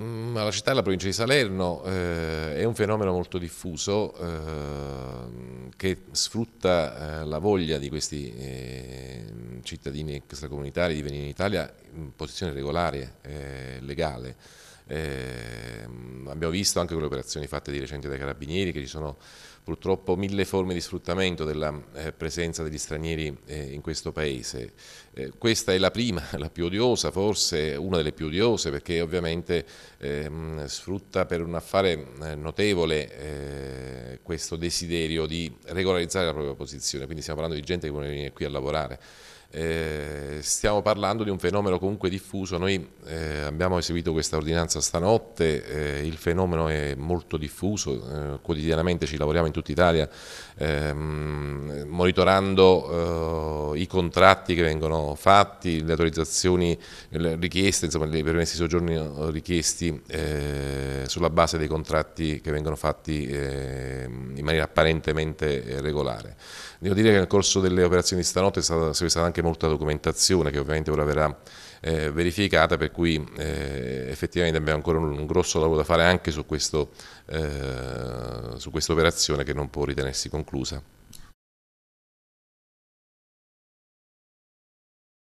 Mm, la città e la provincia di Salerno eh, è un fenomeno molto diffuso eh, che sfrutta eh, la voglia di questi eh, cittadini extracomunitari di venire in Italia in posizione regolare, eh, legale. Eh, abbiamo visto anche con le operazioni fatte di recente dai carabinieri che ci sono purtroppo mille forme di sfruttamento della eh, presenza degli stranieri eh, in questo paese. Eh, questa è la prima, la più odiosa, forse una delle più odiose perché ovviamente ehm, sfrutta per un affare eh, notevole eh, questo desiderio di regolarizzare la propria posizione, quindi stiamo parlando di gente che vuole venire qui a lavorare. Eh, stiamo parlando di un fenomeno comunque diffuso, noi eh, abbiamo eseguito questa ordinanza stanotte, eh, il fenomeno è molto diffuso, eh, quotidianamente ci lavoriamo in tutta Italia ehm, monitorando eh, i contratti che vengono fatti, le autorizzazioni le richieste, insomma i permessi di soggiorno richiesti eh, sulla base dei contratti che vengono fatti in maniera apparentemente eh, regolare. Devo dire che nel corso delle operazioni di stanotte è stata, è stata anche molta documentazione che ovviamente ora verrà eh, verificata, per cui eh, effettivamente abbiamo ancora un, un, grosso lavoro da fare anche su eh, questa eh, operazione che non può ritenersi conclusa.